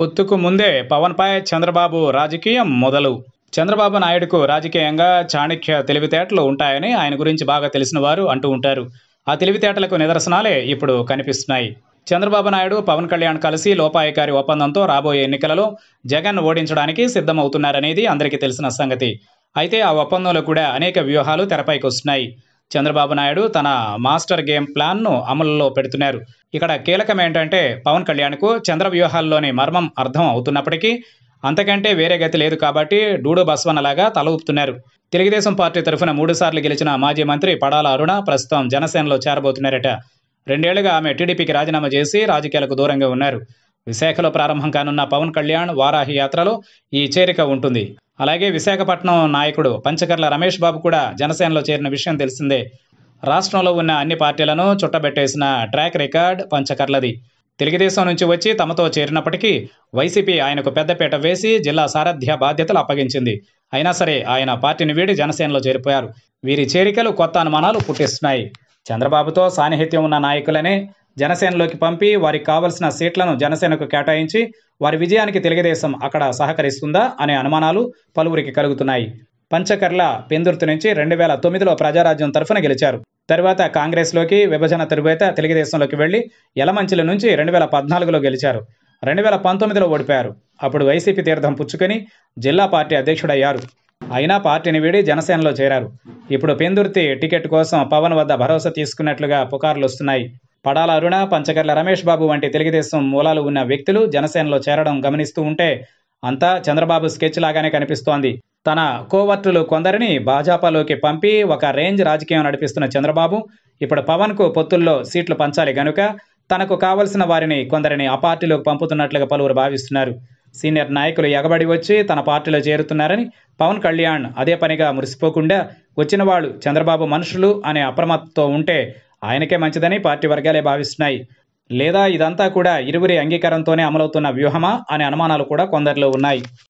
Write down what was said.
పొత్తుకు ముందే పవన్పై చంద్రబాబు రాజకీయం మొదలు చంద్రబాబు నాయుడుకు రాజకీయంగా చాణక్య తెలివితేటలు ఉంటాయని ఆయన గురించి బాగా తెలిసిన వారు అంటూ ఉంటారు ఆ తెలివితేటలకు నిదర్శనాలే ఇప్పుడు కనిపిస్తున్నాయి చంద్రబాబు నాయుడు పవన్ కళ్యాణ్ కలిసి లోపాయికారి ఒప్పందంతో రాబోయే ఎన్నికలలో జగన్ ఓడించడానికి సిద్ధమవుతున్నారనేది అందరికీ తెలిసిన సంగతి అయితే ఆ ఒప్పందంలో కూడా అనేక వ్యూహాలు తెరపైకి వస్తున్నాయి చంద్రబాబు నాయుడు తన మాస్టర్ గేమ్ ప్లాన్ను అమలులో పెడుతున్నారు ఇక్కడ కీలకం ఏంటంటే పవన్ కళ్యాణ్కు చంద్ర వ్యూహాల్లోని మర్మం అర్థం అవుతున్నప్పటికీ అంతకంటే వేరే గతి లేదు కాబట్టి డూడో బస్వన్నలాగా తల ఊపుతున్నారు తెలుగుదేశం పార్టీ తరఫున మూడుసార్లు గెలిచిన మాజీ మంత్రి పడాల అరుణ ప్రస్తుతం జనసేనలో చేరబోతున్నారట రెండేళ్లుగా ఆమె టీడీపీకి రాజీనామా చేసి రాజకీయాలకు దూరంగా ఉన్నారు విశాఖలో ప్రారంభం కానున్న పవన్ కళ్యాణ్ వారాహి యాత్రలో ఈ చేరిక ఉంటుంది అలాగే విశాఖపట్నం నాయకుడు పంచకర్ల రమేష్ బాబు కూడా జనసేనలో చేరిన విషయం తెలిసిందే రాష్ట్రంలో ఉన్న అన్ని పార్టీలను చుట్టబెట్టేసిన ట్రాక్ రికార్డ్ పంచకర్లది తెలుగుదేశం నుంచి వచ్చి తమతో చేరినప్పటికీ వైసీపీ ఆయనకు పెద్దపీట వేసి జిల్లా సారథ్య బాధ్యతలు అప్పగించింది అయినా సరే ఆయన పార్టీని వీడి జనసేనలో చేరిపోయారు వీరి చేరికలు కొత్త అనుమానాలు పుట్టిస్తున్నాయి చంద్రబాబుతో సాన్నిహిత్యం ఉన్న నాయకులనే జనసేనలోకి పంపి వారికి కావలసిన సీట్లను జనసేనకు కేటాయించి వారి విజయానికి తెలుగుదేశం అక్కడ సహకరిస్తుందా అనే అనుమానాలు పలువురికి కలుగుతున్నాయి పంచకర్ల పెందుర్తి నుంచి రెండు వేల తొమ్మిదిలో ప్రజారాజ్యం తరఫున గెలిచారు తర్వాత కాంగ్రెస్లోకి విభజన తరువాత తెలుగుదేశంలోకి వెళ్ళి యలమంచిల నుంచి రెండు వేల పద్నాలుగులో గెలిచారు రెండు వేల పంతొమ్మిదిలో ఓడిపోయారు అప్పుడు వైసీపీ తీర్థం పుచ్చుకొని జిల్లా పార్టీ అధ్యక్షుడయ్యారు అయినా పార్టీని వీడి జనసేనలో చేరారు ఇప్పుడు పెందుర్తి టికెట్ కోసం పవన్ వద్ద భరోసా తీసుకున్నట్లుగా పుకార్లు వస్తున్నాయి పడాల అరుణ పంచకర్ల రమేష్ బాబు వంటి తెలుగుదేశం మూలాలు ఉన్న వ్యక్తులు జనసేనలో చేరడం గమనిస్తూ ఉంటే అంతా చంద్రబాబు స్కెచ్ లాగానే కనిపిస్తోంది తన కోవర్టులు కొందరిని భాజపాలోకి పంపి ఒక రేంజ్ రాజకీయం నడిపిస్తున్న చంద్రబాబు ఇప్పుడు పవన్కు పొత్తుల్లో సీట్లు పంచాలి గనుక తనకు కావలసిన వారిని కొందరిని ఆ పార్టీలోకి పంపుతున్నట్లుగా పలువురు భావిస్తున్నారు సీనియర్ నాయకులు ఎగబడి వచ్చి తన పార్టీలో చేరుతున్నారని పవన్ కళ్యాణ్ అదే పనిగా మురిసిపోకుండా వచ్చిన వాళ్ళు చంద్రబాబు మనుషులు అనే అప్రమత్తతో ఉంటే ఆయనకే మంచిదని పార్టీ వర్గాలే భావిస్తున్నాయి లేదా ఇదంతా కూడా ఇరువురి అంగీకారంతోనే అమలవుతున్న వ్యూహమా అనే అనుమానాలు కూడా కొందరిలో ఉన్నాయి